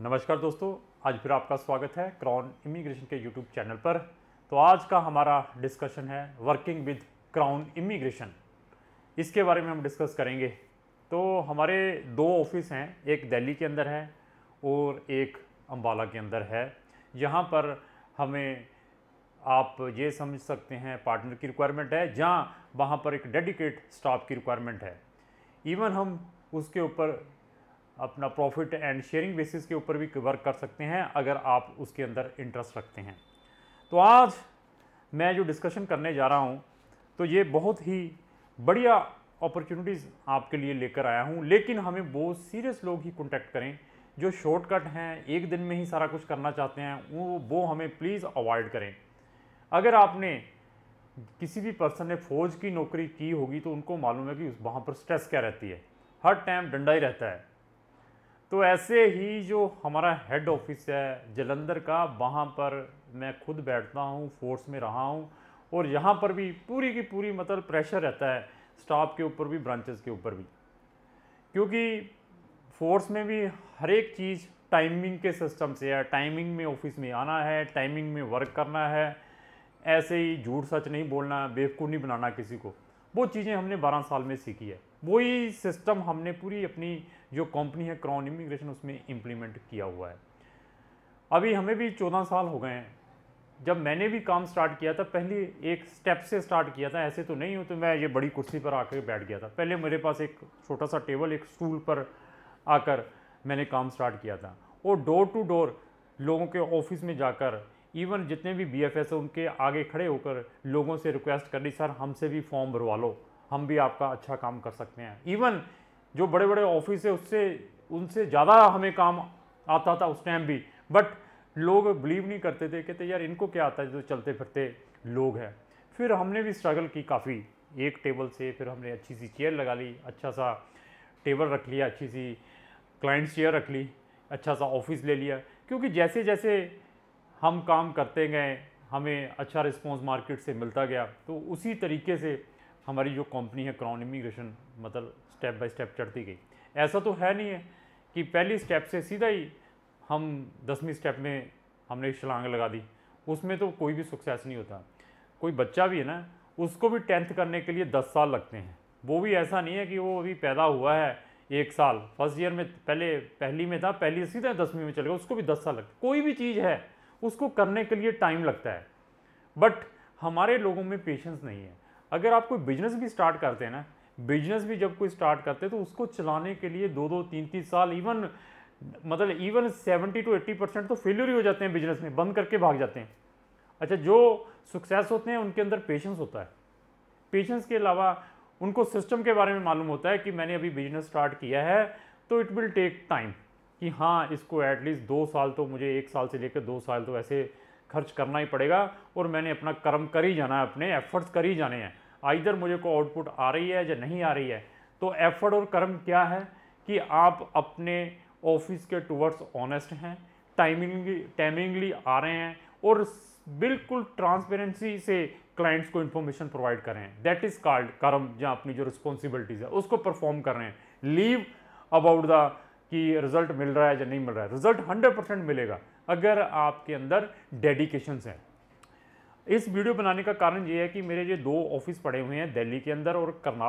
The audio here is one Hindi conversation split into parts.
नमस्कार दोस्तों आज फिर आपका स्वागत है क्राउन इमिग्रेशन के यूट्यूब चैनल पर तो आज का हमारा डिस्कशन है वर्किंग विद क्राउन इमिग्रेशन इसके बारे में हम डिस्कस करेंगे तो हमारे दो ऑफिस हैं एक दिल्ली के अंदर है और एक अम्बाला के अंदर है यहाँ पर हमें आप ये समझ सकते हैं पार्टनर की रिक्वायरमेंट है जहाँ वहाँ पर एक डेडिकेट स्टाफ की रिक्वायरमेंट है इवन हम उसके ऊपर अपना प्रॉफिट एंड शेयरिंग बेसिस के ऊपर भी वर्क कर सकते हैं अगर आप उसके अंदर इंटरेस्ट रखते हैं तो आज मैं जो डिस्कशन करने जा रहा हूँ तो ये बहुत ही बढ़िया अपॉर्चुनिटीज़ आपके लिए लेकर आया हूँ लेकिन हमें वो सीरियस लोग ही कॉन्टैक्ट करें जो शॉर्टकट हैं एक दिन में ही सारा कुछ करना चाहते हैं वो वो हमें प्लीज़ अवॉइड करें अगर आपने किसी भी पर्सन ने फ़ौज की नौकरी की होगी तो उनको मालूम है कि वहाँ पर स्ट्रेस क्या रहती है हर टाइम डंडा ही रहता है तो ऐसे ही जो हमारा हेड ऑफिस है जलंधर का वहाँ पर मैं खुद बैठता हूँ फोर्स में रहा हूँ और यहाँ पर भी पूरी की पूरी मतलब प्रेशर रहता है स्टाफ के ऊपर भी ब्रांचेस के ऊपर भी क्योंकि फोर्स में भी हर एक चीज़ टाइमिंग के सिस्टम से है टाइमिंग में ऑफिस में आना है टाइमिंग में वर्क करना है ऐसे ही झूठ सच नहीं बोलना बेवकूफ़ नहीं बनाना किसी को वो चीज़ें हमने बारह साल में सीखी है वही सिस्टम हमने पूरी अपनी जो कंपनी है क्राउन इमिग्रेशन उसमें इम्प्लीमेंट किया हुआ है अभी हमें भी चौदह साल हो गए हैं जब मैंने भी काम स्टार्ट किया था पहले एक स्टेप से स्टार्ट किया था ऐसे तो नहीं हो तो मैं ये बड़ी कुर्सी पर आकर बैठ गया था पहले मेरे पास एक छोटा सा टेबल एक स्टूल पर आकर मैंने काम स्टार्ट किया था और डोर टू डोर लोगों के ऑफिस में जाकर इवन जितने भी बी एफ एस उनके आगे खड़े होकर लोगों से रिक्वेस्ट कर रही सर हमसे भी फॉर्म भरवा लो हम भी आपका अच्छा काम कर सकते हैं इवन जो बड़े बड़े ऑफिस है उससे उनसे ज़्यादा हमें काम आता था उस टाइम भी बट लोग बिलीव नहीं करते थे कहते यार इनको क्या आता है जो चलते फिरते लोग हैं फिर हमने भी स्ट्रगल की काफ़ी एक टेबल से फिर हमने अच्छी सी चेयर लगा ली अच्छा सा टेबल रख लिया अच्छी सी क्लाइंट चेयर रख ली अच्छा सा ऑफिस ले लिया क्योंकि जैसे जैसे हम काम करते गए हमें अच्छा रिस्पॉन्स मार्केट से मिलता गया तो उसी तरीके से हमारी जो कंपनी है क्राउन इमिग्रेशन मतलब स्टेप बाय स्टेप चढ़ती गई ऐसा तो है नहीं है कि पहली स्टेप से सीधा ही हम दसवीं स्टेप में हमने छलांग लगा दी उसमें तो कोई भी सक्सेस नहीं होता कोई बच्चा भी है ना उसको भी टेंथ करने के लिए दस साल लगते हैं वो भी ऐसा नहीं है कि वो अभी पैदा हुआ है एक साल फर्स्ट ईयर में पहले पहली में था पहली सीधा दसवीं में चले गए उसको भी दस साल लगते कोई भी चीज़ है उसको करने के लिए टाइम लगता है बट हमारे लोगों में पेशेंस नहीं है अगर आप कोई बिजनेस भी स्टार्ट करते हैं ना बिजनेस भी जब कोई स्टार्ट करते हैं तो उसको चलाने के लिए दो दो तीन तीन साल इवन मतलब even seventy two eighty percent तो फेल्यूर ही हो जाते हैं बिजनेस में बंद करके भाग जाते हैं अच्छा जो सक्सेस होते हैं उनके अंदर पेशेंस होता है पेशेंस के अलावा उनको सिस्टम के बारे में मालूम होता है कि मैंने अभी बिजनेस स्टार्ट किया है तो इट विल टेक टाइम कि हाँ इसको एटलीस्ट दो साल तो मुझे एक साल से लेकर दो साल तो ऐसे खर्च करना ही पड़ेगा और मैंने अपना कर्म कर ही जाना है अपने एफर्ट्स कर ही जाने हैं आइधर मुझे को आउटपुट आ रही है या नहीं आ रही है तो एफर्ट और कर्म क्या है कि आप अपने ऑफिस के टूवर्ड्स ऑनेस्ट हैं टाइमिंगली टाइमिंगली आ रहे हैं और बिल्कुल ट्रांसपेरेंसी से क्लाइंट्स को इन्फॉर्मेशन प्रोवाइड कर रहे हैं दैट इज़ कॉल्ड कर्म या अपनी जो रिस्पॉन्सिबिलिटीज़ है उसको परफॉर्म कर रहे हैं लीव अबाउट द कि रिज़ल्ट मिल रहा है या नहीं मिल रहा है रिज़ल्ट 100 परसेंट मिलेगा अगर आपके अंदर डेडिकेशन हैं इस वीडियो बनाने का कारण ये है कि मेरे ये दो ऑफिस पड़े हुए हैं दिल्ली के अंदर और करना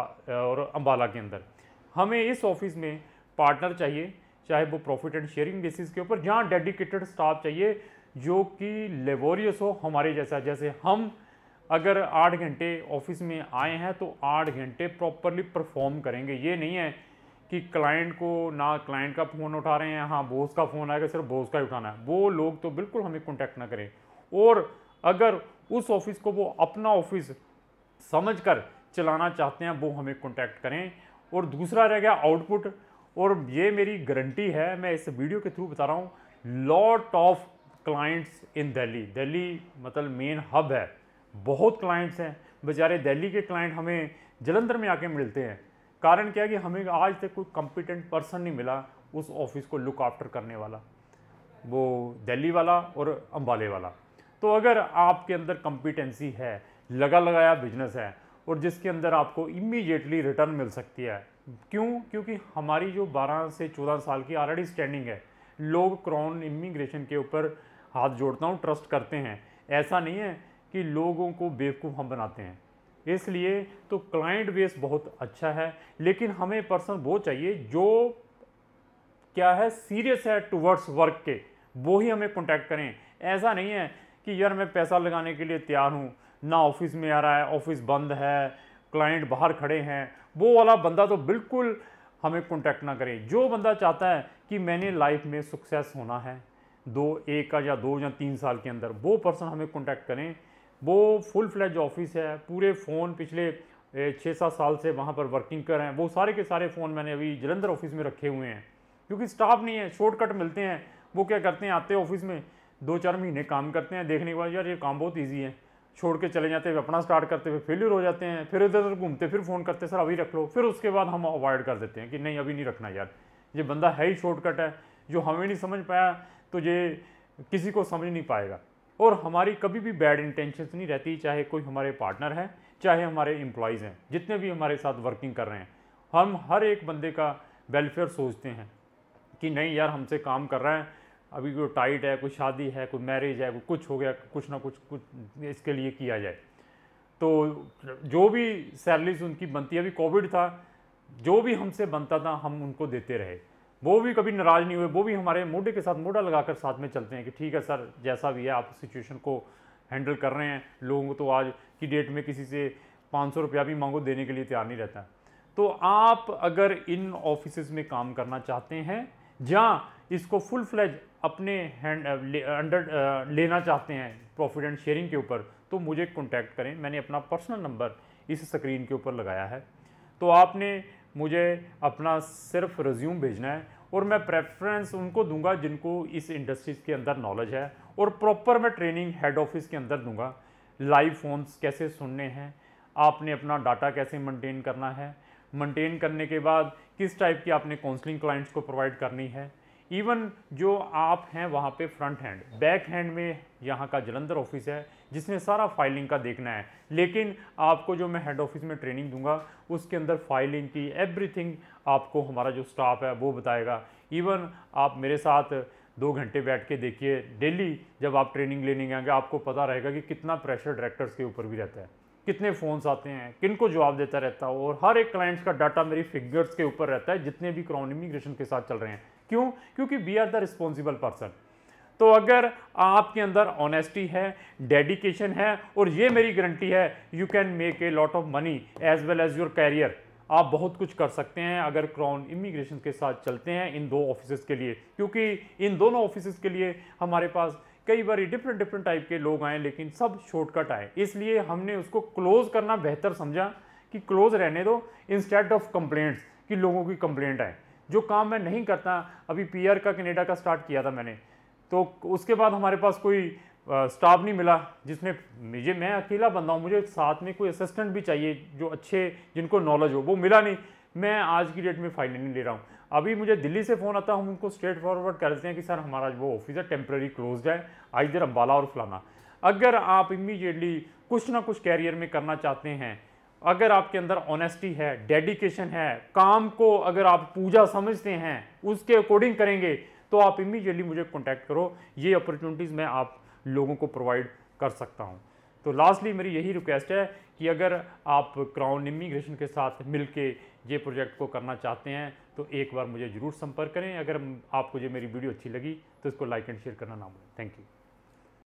और अम्बाला के अंदर हमें इस ऑफिस में पार्टनर चाहिए चाहे वो प्रॉफिट एंड शेयरिंग बेसिस के ऊपर जहाँ डेडिकेटेड स्टाफ चाहिए जो कि लेबोरियस हो हमारे जैसा जैसे हम अगर आठ घंटे ऑफिस में आए हैं तो आठ घंटे प्रॉपरली परफॉर्म करेंगे ये नहीं है कि क्लाइंट को ना क्लाइंट का फ़ोन उठा रहे हैं हाँ बोस का फ़ोन आएगा सिर्फ बोस का ही उठाना है वो लोग तो बिल्कुल हमें कॉन्टैक्ट ना करें और अगर उस ऑफिस को वो अपना ऑफिस समझ कर चलाना चाहते हैं वो हमें कॉन्टैक्ट करें और दूसरा रह गया आउटपुट और ये मेरी गारंटी है मैं इस वीडियो के थ्रू बता रहा हूँ lot of clients in Delhi Delhi मतलब मेन हब है बहुत क्लाइंट्स हैं बेचारे दिल्ली के क्लाइंट हमें जलंधर में आके मिलते हैं कारण क्या है कि हमें आज तक कोई कॉम्पिटेंट पर्सन नहीं मिला उस ऑफिस को लुक आफ्टर करने वाला वो दिल्ली वाला और अम्बाले वाला तो अगर आपके अंदर कम्पिटेंसी है लगा लगाया बिजनेस है और जिसके अंदर आपको इमीडिएटली रिटर्न मिल सकती है क्यों क्योंकि हमारी जो 12 से 14 साल की ऑलरेडी स्टैंडिंग है लोग क्रॉन इमिग्रेशन के ऊपर हाथ जोड़ता हूँ ट्रस्ट करते हैं ऐसा नहीं है कि लोगों को बेवकूफ़ हम बनाते हैं इसलिए तो क्लाइंट बेस बहुत अच्छा है लेकिन हमें पर्सन वो चाहिए जो क्या है सीरियस है टूवर्ड्स वर्क के वो ही हमें कॉन्टैक्ट करें ऐसा नहीं है कि यार मैं पैसा लगाने के लिए तैयार हूँ ना ऑफिस में आ रहा है ऑफिस बंद है क्लाइंट बाहर खड़े हैं वो वाला बंदा तो बिल्कुल हमें कॉन्टैक्ट ना करें जो बंदा चाहता है कि मैंने लाइफ में सक्सेस होना है दो एक का या दो या तीन साल के अंदर वो पर्सन हमें कॉन्टैक्ट करें वो फुल फ्लैज ऑफिस है पूरे फ़ोन पिछले छः सात साल से वहाँ पर वर्किंग कर रहे हैं वो सारे के सारे फ़ोन मैंने अभी जलंधर ऑफिस में रखे हुए हैं क्योंकि स्टाफ नहीं है शॉर्टकट मिलते हैं वो क्या करते हैं आते हैं ऑफिस में दो चार महीने काम करते हैं देखने के बाद यार ये काम बहुत ईजी है छोड़ के चले जाते हैं अपना स्टार्ट करते हुए फेलियर हो जाते हैं फिर इधर उधर घूमते फिर फ़ोन करते सर अभी रख लो फिर उसके बाद हम अवॉइड कर देते हैं कि नहीं अभी नहीं रखना यार ये बंदा है ही शॉर्टकट है जो हमें नहीं समझ पाया तो ये किसी को समझ नहीं पाएगा और हमारी कभी भी बैड इंटेंशंस नहीं रहती चाहे कोई हमारे पार्टनर हैं चाहे हमारे एम्प्लॉयज़ हैं जितने भी हमारे साथ वर्किंग कर रहे हैं हम हर एक बंदे का वेलफेयर सोचते हैं कि नहीं यार हमसे काम कर रहा है अभी कोई टाइट है कोई शादी है कोई मैरिज है कोई कुछ हो गया कुछ ना कुछ कुछ इसके लिए किया जाए तो जो भी सैलरीज उनकी बनती है अभी कोविड था जो भी हमसे बनता था हम उनको देते रहे वो भी कभी नाराज़ नहीं हुए वो भी हमारे मोडे के साथ मोडा लगाकर साथ में चलते हैं कि ठीक है सर जैसा भी है आप सिचुएशन को हैंडल कर रहे हैं लोगों को तो आज की डेट में किसी से पाँच सौ रुपया भी मांगो देने के लिए तैयार नहीं रहता तो आप अगर इन ऑफिस में काम करना चाहते हैं जहाँ इसको फुल फ्लैज अपने हैंड अंडर लेना चाहते हैं प्रॉफिट एंड शेयरिंग के ऊपर तो मुझे कॉन्टैक्ट करें मैंने अपना पर्सनल नंबर इस स्क्रीन के ऊपर लगाया है तो आपने मुझे अपना सिर्फ रिज्यूम भेजना है और मैं प्रेफरेंस उनको दूंगा जिनको इस इंडस्ट्रीज़ के अंदर नॉलेज है और प्रॉपर मैं ट्रेनिंग हेड ऑफिस के अंदर दूंगा लाइव फोन्स कैसे सुनने हैं आपने अपना डाटा कैसे मेंटेन करना है मेंटेन करने के बाद किस टाइप की आपने काउंसलिंग क्लाइंट्स को प्रोवाइड करनी है इवन जो आप हैं वहाँ पे फ्रंट हैंड बैक हैंड में यहाँ का जलंधर ऑफिस है जिसने सारा फाइलिंग का देखना है लेकिन आपको जो मैं हेड ऑफिस में ट्रेनिंग दूंगा उसके अंदर फाइलिंग की एवरीथिंग आपको हमारा जो स्टाफ है वो बताएगा इवन आप मेरे साथ दो घंटे बैठ के देखिए डेली जब आप ट्रेनिंग लेने जाएंगे आपको पता रहेगा कि कितना प्रेशर डायरेक्टर्स के ऊपर भी रहता है कितने फ़ोन्स आते हैं किन को जवाब देता रहता है और हर एक क्लाइंट्स का डाटा मेरी फिगर्स के ऊपर रहता है जितने भी क्रॉन इमिग्रेशन के साथ चल रहे हैं क्यों क्योंकि we are the responsible person तो अगर आपके अंदर ऑनेस्टी है डेडिकेशन है और ये मेरी गारंटी है you can make a lot of money as well as your career आप बहुत कुछ कर सकते हैं अगर क्राउन इमिग्रेशन के साथ चलते हैं इन दो ऑफिस के लिए क्योंकि इन दोनों ऑफिस के लिए हमारे पास कई बार डिफरेंट डिफरेंट टाइप के लोग आए लेकिन सब शॉर्टकट आए इसलिए हमने उसको क्लोज करना बेहतर समझा कि क्लोज रहने दो इंस्टेड ऑफ कंप्लेंट्स कि लोगों की कंप्लेंट आए जो काम मैं नहीं करता अभी पीआर का कनेडा का स्टार्ट किया था मैंने तो उसके बाद हमारे पास कोई स्टाफ नहीं मिला जिसने मुझे मैं अकेला बंदा हूँ मुझे साथ में कोई असिस्टेंट भी चाहिए जो अच्छे जिनको नॉलेज हो वो मिला नहीं मैं आज की डेट में फाइनल नहीं ले रहा हूँ अभी मुझे दिल्ली से फ़ोन आता हम उनको स्ट्रेट फॉरवर्ड कर देते हैं कि सर हमारा वो ऑफिस है टेम्प्रेरी क्लोज है इधर अम्बाला और फलाना अगर आप इमीजिएटली कुछ ना कुछ कैरियर में करना चाहते हैं अगर आपके अंदर ऑनेस्टी है डेडिकेशन है काम को अगर आप पूजा समझते हैं उसके अकॉर्डिंग करेंगे तो आप इमीजिएटली मुझे कॉन्टैक्ट करो ये अपॉर्चुनिटीज़ मैं आप लोगों को प्रोवाइड कर सकता हूँ तो लास्टली मेरी यही रिक्वेस्ट है कि अगर आप क्राउन इमिग्रेशन के साथ मिलके ये प्रोजेक्ट को करना चाहते हैं तो एक बार मुझे ज़रूर संपर्क करें अगर आपको जो मेरी वीडियो अच्छी लगी तो इसको लाइक एंड शेयर करना ना भूलें थैंक यू